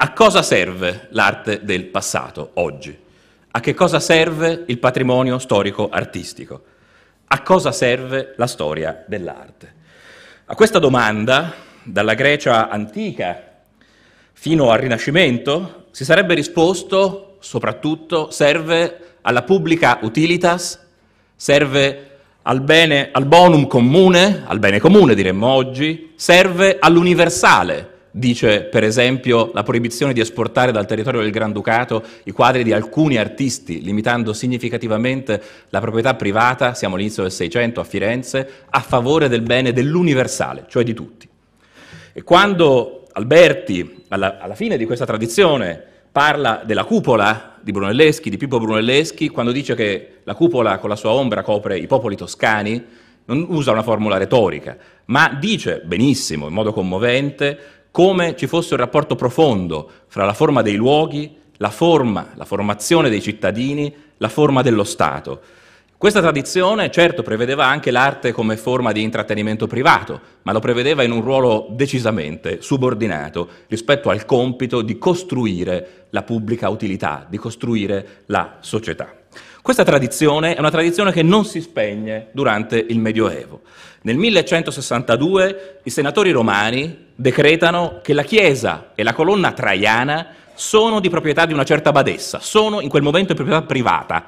A cosa serve l'arte del passato oggi? A che cosa serve il patrimonio storico-artistico? A cosa serve la storia dell'arte? A questa domanda, dalla Grecia antica fino al Rinascimento, si sarebbe risposto soprattutto serve alla pubblica utilitas, serve al, bene, al bonum comune, al bene comune diremmo oggi, serve all'universale, dice per esempio la proibizione di esportare dal territorio del Granducato i quadri di alcuni artisti, limitando significativamente la proprietà privata, siamo all'inizio del Seicento a Firenze, a favore del bene dell'universale, cioè di tutti. E quando Alberti, alla, alla fine di questa tradizione, parla della cupola di Brunelleschi, di Pippo Brunelleschi, quando dice che la cupola con la sua ombra copre i popoli toscani, non usa una formula retorica, ma dice benissimo, in modo commovente, come ci fosse un rapporto profondo fra la forma dei luoghi, la forma, la formazione dei cittadini, la forma dello Stato. Questa tradizione certo prevedeva anche l'arte come forma di intrattenimento privato, ma lo prevedeva in un ruolo decisamente subordinato rispetto al compito di costruire la pubblica utilità, di costruire la società. Questa tradizione è una tradizione che non si spegne durante il Medioevo. Nel 1162 i senatori romani, decretano che la chiesa e la colonna traiana sono di proprietà di una certa badessa, sono in quel momento di proprietà privata,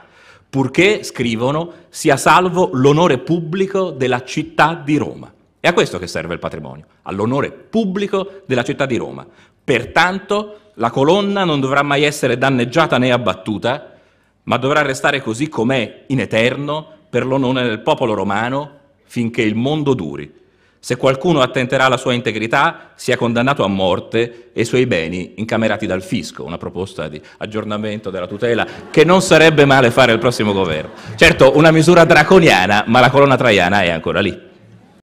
purché, scrivono, sia salvo l'onore pubblico della città di Roma. È a questo che serve il patrimonio, all'onore pubblico della città di Roma. Pertanto la colonna non dovrà mai essere danneggiata né abbattuta, ma dovrà restare così com'è in eterno per l'onore del popolo romano finché il mondo duri. Se qualcuno attenterà alla sua integrità, sia condannato a morte e i suoi beni incamerati dal fisco. Una proposta di aggiornamento della tutela che non sarebbe male fare al prossimo governo. Certo, una misura draconiana, ma la colonna traiana è ancora lì.